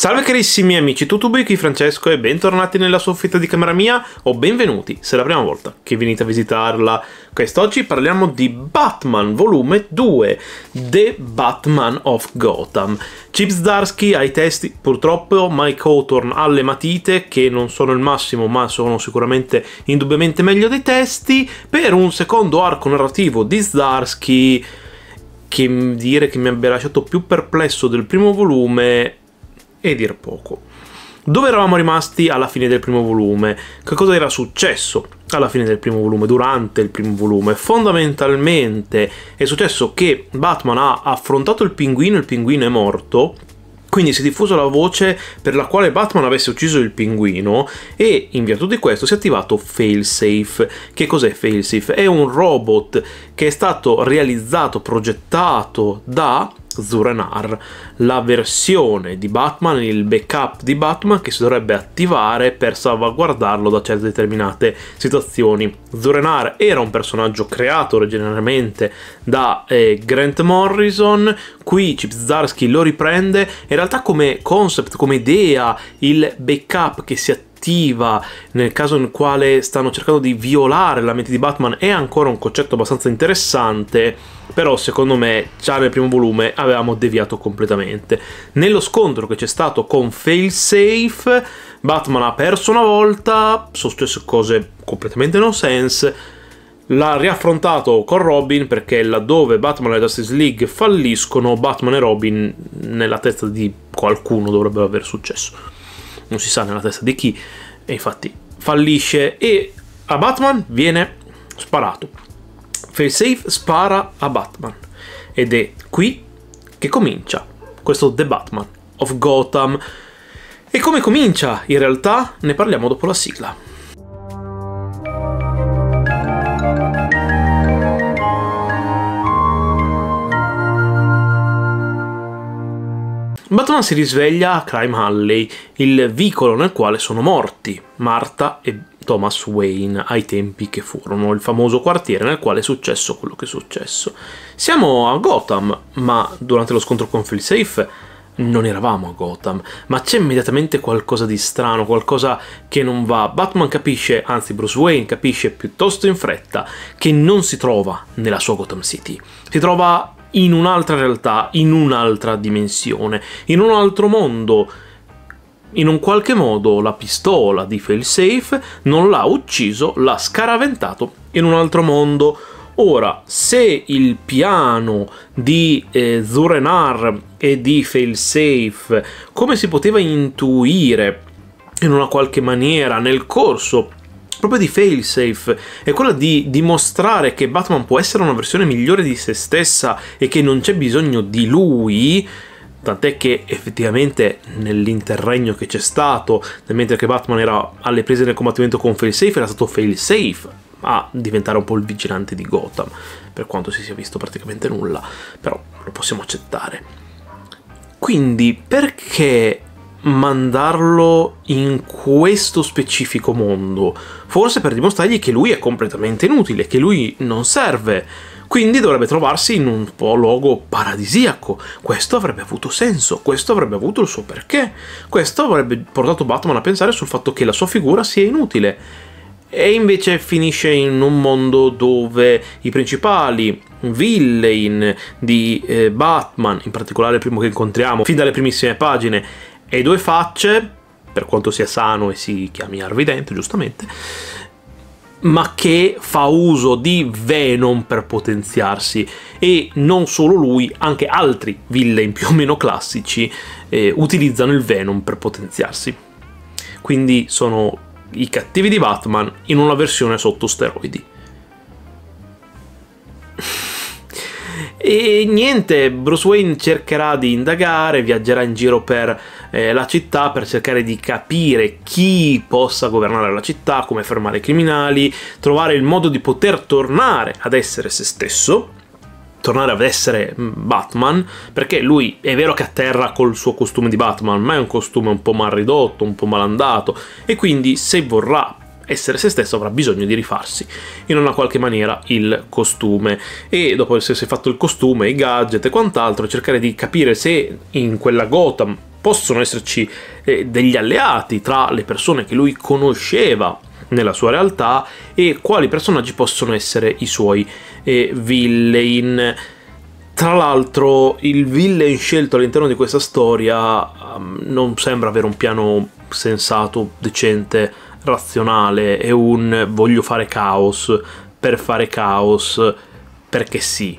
Salve carissimi amici tutubi, qui Francesco e bentornati nella soffitta di camera mia o benvenuti se è la prima volta che venite a visitarla. Quest'oggi parliamo di Batman volume 2, The Batman of Gotham. Chip Zdarsky ai testi purtroppo, Mike Hawthorne alle matite che non sono il massimo ma sono sicuramente indubbiamente meglio dei testi, per un secondo arco narrativo di Zdarsky che dire che mi abbia lasciato più perplesso del primo volume e dir poco. Dove eravamo rimasti alla fine del primo volume? Che cosa era successo alla fine del primo volume, durante il primo volume? Fondamentalmente è successo che Batman ha affrontato il pinguino, il pinguino è morto, quindi si è diffusa la voce per la quale Batman avesse ucciso il pinguino e in virtù di questo si è attivato Failsafe. Che cos'è Failsafe? È un robot che è stato realizzato, progettato da Zuranar, la versione di Batman, il backup di Batman che si dovrebbe attivare per salvaguardarlo da certe determinate situazioni. Zuranar era un personaggio creato originariamente da eh, Grant Morrison, qui Chip Zdarsky lo riprende, in realtà come concept, come idea, il backup che si attiva cattiva, nel caso in quale stanno cercando di violare la mente di Batman, è ancora un concetto abbastanza interessante, però secondo me già nel primo volume avevamo deviato completamente. Nello scontro che c'è stato con Failsafe, Batman ha perso una volta, sono successe cose completamente no sense, l'ha riaffrontato con Robin perché laddove Batman e Justice League falliscono, Batman e Robin nella testa di qualcuno dovrebbero aver successo non si sa nella testa di chi, e infatti fallisce e a Batman viene sparato. Failsafe spara a Batman ed è qui che comincia questo The Batman of Gotham. E come comincia? In realtà ne parliamo dopo la sigla. Batman si risveglia a Crime Alley, il vicolo nel quale sono morti Martha e Thomas Wayne ai tempi che furono, il famoso quartiere nel quale è successo quello che è successo. Siamo a Gotham, ma durante lo scontro con Phil Safe non eravamo a Gotham, ma c'è immediatamente qualcosa di strano, qualcosa che non va. Batman capisce, anzi Bruce Wayne capisce piuttosto in fretta, che non si trova nella sua Gotham City. Si trova in un'altra realtà, in un'altra dimensione, in un altro mondo. In un qualche modo la pistola di Failsafe non l'ha ucciso, l'ha scaraventato in un altro mondo. Ora, se il piano di eh, Zurenar e di Failsafe, come si poteva intuire in una qualche maniera nel corso proprio di failsafe, è quella di dimostrare che Batman può essere una versione migliore di se stessa e che non c'è bisogno di lui. Tant'è che effettivamente nell'interregno che c'è stato, mentre che Batman era alle prese nel combattimento con Failsafe, era stato Failsafe a diventare un po' il vigilante di Gotham, per quanto si sia visto praticamente nulla, però lo possiamo accettare. Quindi perché mandarlo in questo specifico mondo, forse per dimostrargli che lui è completamente inutile, che lui non serve. Quindi dovrebbe trovarsi in un po' luogo paradisiaco. Questo avrebbe avuto senso, questo avrebbe avuto il suo perché. Questo avrebbe portato Batman a pensare sul fatto che la sua figura sia inutile. E invece finisce in un mondo dove i principali villain di eh, Batman, in particolare il primo che incontriamo, fin dalle primissime pagine, e due facce, per quanto sia sano e si chiami Arvidente, giustamente, ma che fa uso di Venom per potenziarsi e non solo lui, anche altri villain più o meno classici eh, utilizzano il Venom per potenziarsi. Quindi sono i cattivi di Batman in una versione sotto steroidi. E niente, Bruce Wayne cercherà di indagare, viaggerà in giro per eh, la città per cercare di capire chi possa governare la città, come fermare i criminali, trovare il modo di poter tornare ad essere se stesso tornare ad essere mm, Batman, perché lui è vero che atterra col suo costume di Batman, ma è un costume un po' mal ridotto, un po' malandato, e quindi se vorrà essere se stesso avrà bisogno di rifarsi in una qualche maniera il costume e dopo essersi fatto il costume, i gadget e quant'altro cercare di capire se in quella Gotham possono esserci eh, degli alleati tra le persone che lui conosceva nella sua realtà e quali personaggi possono essere i suoi eh, villain. Tra l'altro, il villain scelto all'interno di questa storia um, non sembra avere un piano sensato, decente razionale, è un voglio fare caos per fare caos perché sì.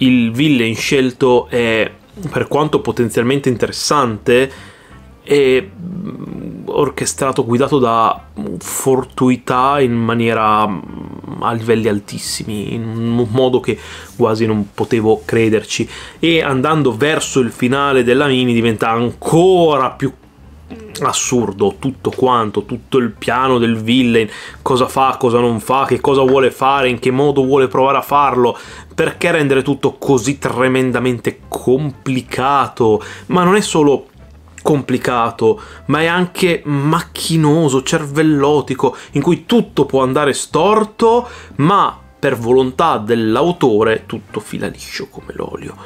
Il villain scelto è, per quanto potenzialmente interessante, è mm, orchestrato, guidato da fortuità in maniera mm, a livelli altissimi, in un modo che quasi non potevo crederci. E andando verso il finale della mini diventa ancora più assurdo tutto quanto, tutto il piano del villain, cosa fa, cosa non fa, che cosa vuole fare, in che modo vuole provare a farlo, perché rendere tutto così tremendamente complicato, ma non è solo complicato, ma è anche macchinoso, cervellotico, in cui tutto può andare storto, ma per volontà dell'autore tutto fila liscio come l'olio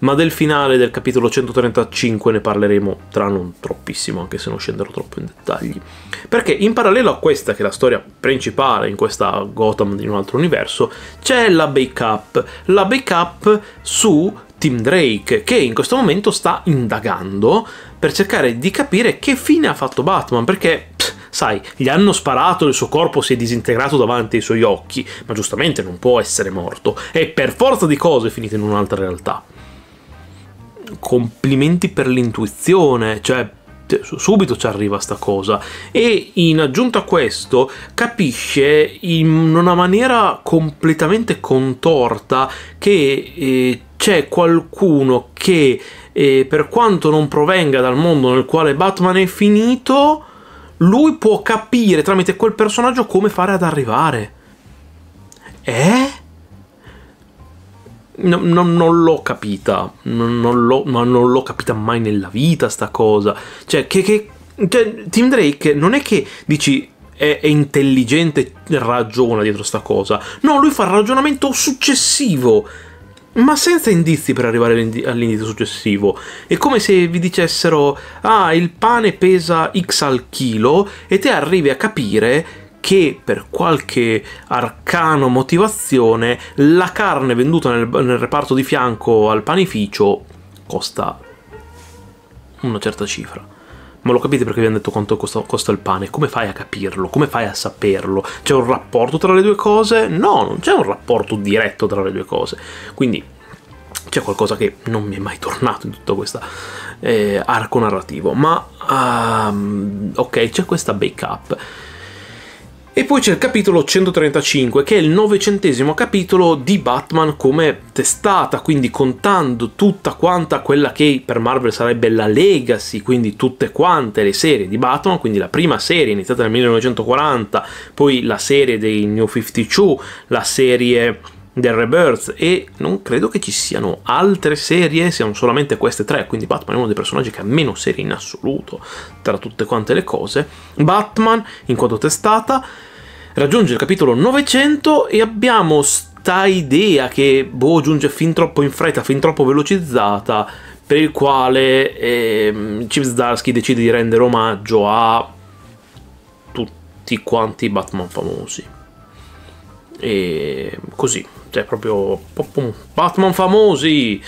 ma del finale del capitolo 135 ne parleremo tra non troppissimo, anche se non scenderò troppo in dettagli. Perché in parallelo a questa, che è la storia principale in questa Gotham di un altro universo, c'è la backup, la backup su Tim Drake, che in questo momento sta indagando per cercare di capire che fine ha fatto Batman, perché Sai, gli hanno sparato, il suo corpo si è disintegrato davanti ai suoi occhi, ma giustamente non può essere morto, e per forza di cose è finito in un'altra realtà complimenti per l'intuizione, cioè subito ci arriva sta cosa e in aggiunta a questo capisce in una maniera completamente contorta che eh, c'è qualcuno che eh, per quanto non provenga dal mondo nel quale Batman è finito lui può capire tramite quel personaggio come fare ad arrivare eh? No, no, non l'ho capita, non, non, l'ho, non, l'ho, capita mai nella vita sta cosa. Cioè, che, che cioè, Tim Drake non è che dici è, è intelligente, ragiona dietro sta cosa. No, lui fa il ragionamento successivo ma senza indizi per arrivare all'indizio successivo. È come se vi dicessero: Ah, il pane pesa x al chilo, e te arrivi a capire che per qualche arcano motivazione la carne venduta nel, nel reparto di fianco al panificio costa una certa cifra. Ma lo capite perché vi hanno detto quanto costa, costa, il pane? Come fai a capirlo? Come fai a saperlo? C'è un rapporto tra le due cose? No, non c'è un rapporto diretto tra le due cose. Quindi c'è qualcosa che non mi è mai tornato in tutto questo eh, arco narrativo. Ma um, ok, c'è questa backup. up e poi c'è il capitolo 135, che è il novecentesimo capitolo di Batman come testata, quindi contando tutta quanta quella che per Marvel sarebbe la legacy, quindi tutte quante le serie di Batman, quindi la prima serie iniziata nel 1940, poi la serie dei New 52, la serie del Rebirth e non credo che ci siano altre serie, siano solamente queste tre, quindi Batman è uno dei personaggi che ha meno serie in assoluto tra tutte quante le cose. Batman, in quanto testata, raggiunge il capitolo 900 e abbiamo sta idea che boh, giunge fin troppo in fretta, fin troppo velocizzata, per il quale eh, Chip Zdarsky decide di rendere omaggio a tutti quanti i Batman famosi. E così, cioè proprio Batman famosi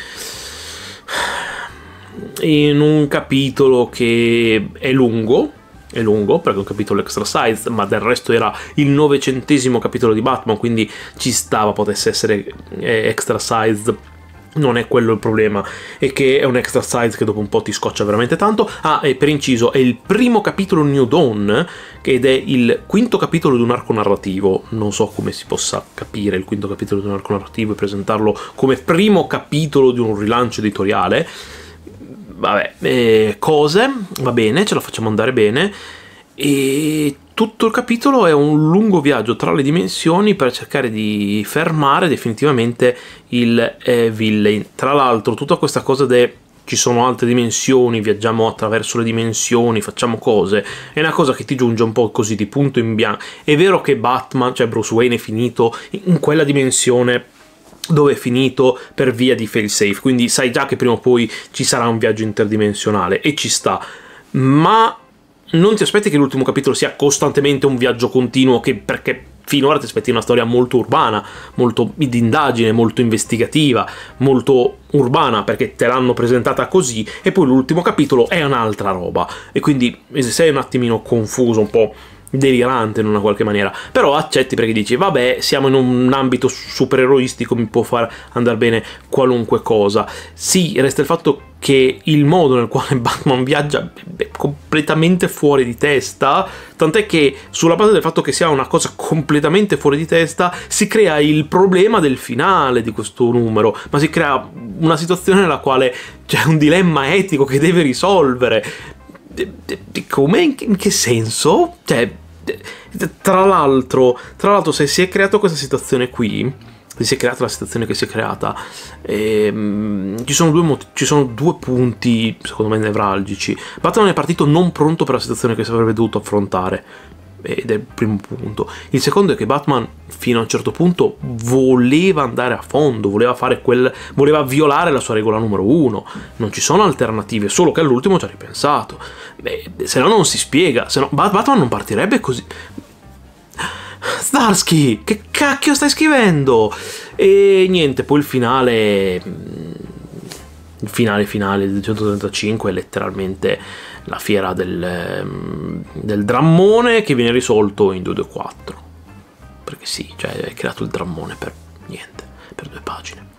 in un capitolo che è lungo è lungo perché è un capitolo extra size ma del resto era il novecentesimo capitolo di Batman quindi ci stava potesse essere eh, extra size non è quello il problema, è che è un extra size che dopo un po' ti scoccia veramente tanto. Ah, e per inciso, è il primo capitolo New Dawn ed è il quinto capitolo di un arco narrativo. Non so come si possa capire il quinto capitolo di un arco narrativo e presentarlo come primo capitolo di un rilancio editoriale. Vabbè, eh, cose, va bene, ce la facciamo andare bene. E tutto il capitolo è un lungo viaggio tra le dimensioni per cercare di fermare definitivamente il eh, villain. Tra l'altro, tutta questa cosa de ci sono altre dimensioni, viaggiamo attraverso le dimensioni, facciamo cose, è una cosa che ti giunge un po' così di punto in bianco. È vero che Batman, cioè Bruce Wayne, è finito in quella dimensione dove è finito per via di failsafe, quindi sai già che prima o poi ci sarà un viaggio interdimensionale e ci sta, ma non ti aspetti che l'ultimo capitolo sia costantemente un viaggio continuo, che, perché finora ti aspetti una storia molto urbana, molto d'indagine, molto investigativa, molto urbana, perché te l'hanno presentata così, e poi l'ultimo capitolo è un'altra roba. E quindi eh, sei un attimino confuso, un po' delirante in una qualche maniera, però accetti perché dici vabbè siamo in un ambito supereroistico, mi può far andare bene qualunque cosa. Sì, resta il fatto che che il modo nel quale Batman viaggia è completamente fuori di testa, tant'è che sulla base del fatto che sia una cosa completamente fuori di testa si crea il problema del finale di questo numero, ma si crea una situazione nella quale c'è un dilemma etico che deve risolvere. Come? In che senso? Cioè, tra l'altro, tra l'altro se si è creata questa situazione qui, si è creata la situazione che si è creata. E, ehm, mh, ci, sono due ci, sono due punti, secondo me, nevralgici. Batman è partito non pronto per la situazione che si avrebbe dovuto affrontare. Ed è il primo punto. Il secondo è che Batman, fino a un certo punto, voleva andare a fondo, voleva, quel, voleva violare la sua regola numero uno. Non ci sono alternative, solo che all'ultimo ci ha ripensato. Beh, se no non si spiega, se no Batman non partirebbe così. Starsky, che cacchio stai scrivendo? E niente, poi il finale... Mm, il finale finale del 135 è letteralmente la fiera del, mm, del drammone che viene risolto in 224. Perché sì, cioè è creato il drammone per niente, per due pagine.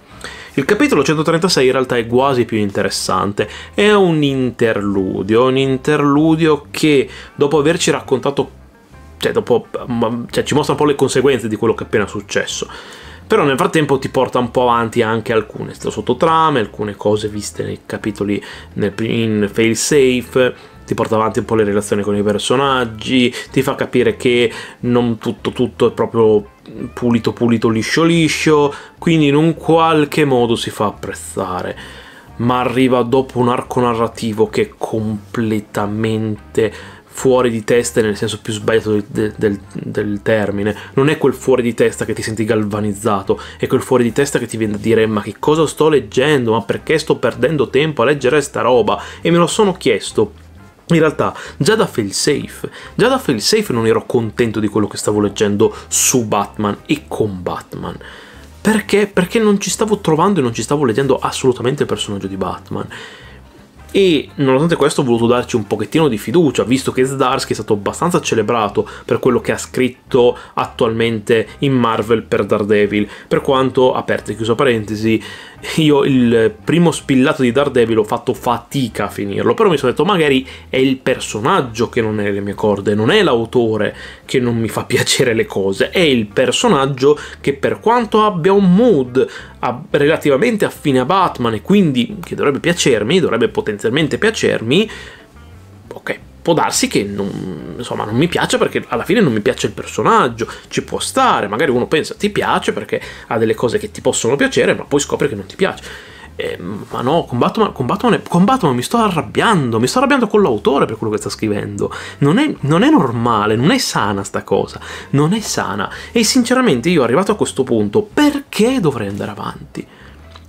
Il capitolo 136 in realtà è quasi più interessante, è un interludio, un interludio che dopo averci raccontato cioè, dopo, cioè, ci mostra un po' le conseguenze di quello che è appena successo. Però nel frattempo ti porta un po' avanti anche alcune sottotrame, alcune cose viste nei capitoli nel, in Failsafe, ti porta avanti un po' le relazioni con i personaggi, ti fa capire che non tutto, tutto è proprio pulito pulito liscio liscio, quindi in un qualche modo si fa apprezzare, ma arriva dopo un arco narrativo che è completamente fuori di testa nel senso più sbagliato del, del, del, termine. Non è quel fuori di testa che ti senti galvanizzato, è quel fuori di testa che ti viene a dire ma che cosa sto leggendo, ma perché sto perdendo tempo a leggere sta roba? E me lo sono chiesto. In realtà, già da failsafe, già da failsafe non ero contento di quello che stavo leggendo su Batman e con Batman. Perché? Perché non ci stavo trovando e non ci stavo leggendo assolutamente il personaggio di Batman e nonostante questo ho voluto darci un pochettino di fiducia, visto che Zdarsky è stato abbastanza celebrato per quello che ha scritto attualmente in Marvel per Daredevil, per quanto, aperta e chiusa parentesi, io il primo spillato di Daredevil ho fatto fatica a finirlo, però mi sono detto magari è il personaggio che non è le mie corde, non è l'autore che non mi fa piacere le cose, è il personaggio che per quanto abbia un mood relativamente affine a Batman e quindi che dovrebbe piacermi, dovrebbe potenzialmente tendenzialmente piacermi, ok, può darsi che non, insomma, non mi piaccia perché alla fine non mi piace il personaggio, ci può stare, magari uno pensa ti piace perché ha delle cose che ti possono piacere, ma poi scopre che non ti piace. Eh, ma no, con Batman, con, Batman, con Batman, mi sto arrabbiando, mi sto arrabbiando con l'autore per quello che sta scrivendo. Non è, non è normale, non è sana sta cosa, non è sana. E sinceramente io arrivato a questo punto, perché dovrei andare avanti?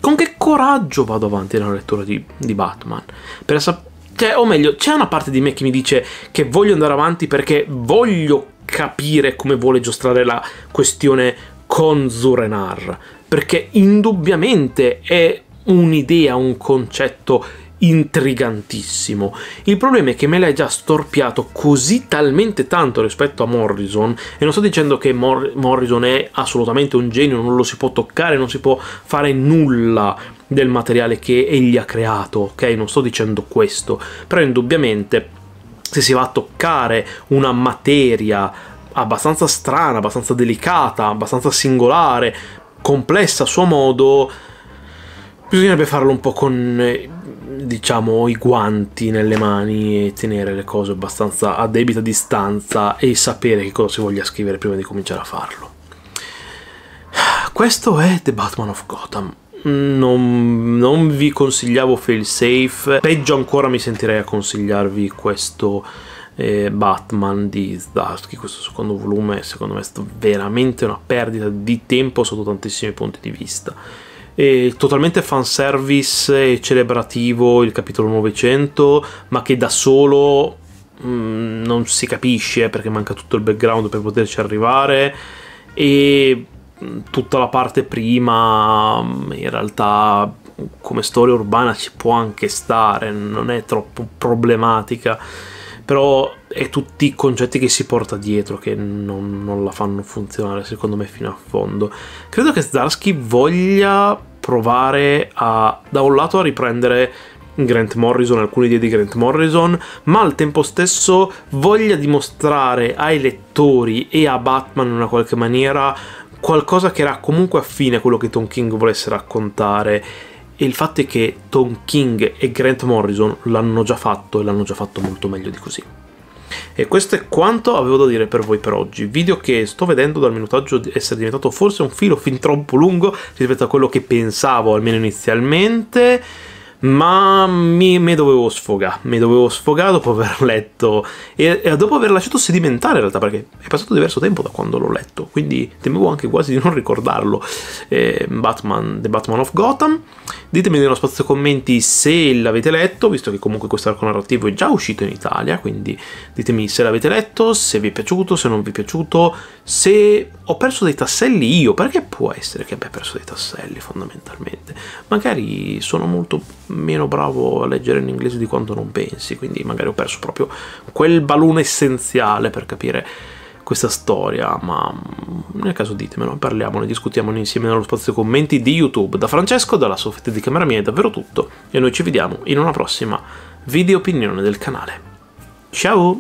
con che coraggio vado avanti nella lettura di, di Batman? Per sapere. Cioè, o meglio, c'è una parte di me che mi dice che voglio andare avanti perché voglio capire come vuole giostrare la questione con Zurenar. Perché indubbiamente è un'idea, un concetto intrigantissimo. Il problema è che me l'hai già storpiato così talmente tanto rispetto a Morrison, e non sto dicendo che Mor Morrison è assolutamente un genio, non lo si può toccare, non si può fare nulla del materiale che egli ha creato, ok? Non sto dicendo questo, però indubbiamente se si va a toccare una materia abbastanza strana, abbastanza delicata, abbastanza singolare, complessa a suo modo, bisognerebbe farlo un po' con eh, diciamo i guanti nelle mani e tenere le cose abbastanza a debita distanza e sapere che cosa si voglia scrivere prima di cominciare a farlo. Questo è The Batman of Gotham. Non, non vi consigliavo failsafe, peggio ancora mi sentirei a consigliarvi questo eh, Batman di Zdarsky, questo secondo volume secondo me è stato veramente una perdita di tempo sotto tantissimi punti di vista eh, totalmente fanservice e celebrativo il capitolo 900, ma che da solo mh, mm, non si capisce eh, perché manca tutto il background per poterci arrivare e mm, tutta la parte prima mm, in realtà come storia urbana ci può anche stare, non è troppo problematica però è tutti i concetti che si porta dietro che non, non la fanno funzionare secondo me fino a fondo. Credo che Zdarsky voglia provare a, da un lato, a riprendere Grant Morrison, alcune idee di Grant Morrison, ma al tempo stesso voglia dimostrare ai lettori e a Batman in una qualche maniera qualcosa che era comunque affine a quello che Tom King volesse raccontare e il fatto è che Tom King e Grant Morrison l'hanno già fatto e l'hanno già fatto molto meglio di così. E questo è quanto avevo da dire per voi per oggi. Video che sto vedendo dal minutaggio essere diventato forse un filo fin troppo lungo rispetto a quello che pensavo almeno inizialmente ma mi, mi dovevo sfogare, mi dovevo sfogare dopo aver letto e, e, dopo aver lasciato sedimentare in realtà perché è passato diverso tempo da quando l'ho letto, quindi temevo anche quasi di non ricordarlo. Eh, Batman, The Batman of Gotham, ditemi nello spazio commenti se l'avete letto, visto che comunque questo arco narrativo è già uscito in Italia, quindi ditemi se l'avete letto, se vi è piaciuto, se non vi è piaciuto, se ho perso dei tasselli io, perché può essere che abbia perso dei tasselli fondamentalmente, magari sono molto meno bravo a leggere in inglese di quanto non pensi, quindi magari ho perso proprio quel balone essenziale per capire questa storia, ma nel caso ditemelo, parliamone, discutiamone insieme nello spazio commenti di YouTube. Da Francesco, dalla soffitta di camera mia è davvero tutto e noi ci vediamo in una prossima video opinione del canale. Ciao!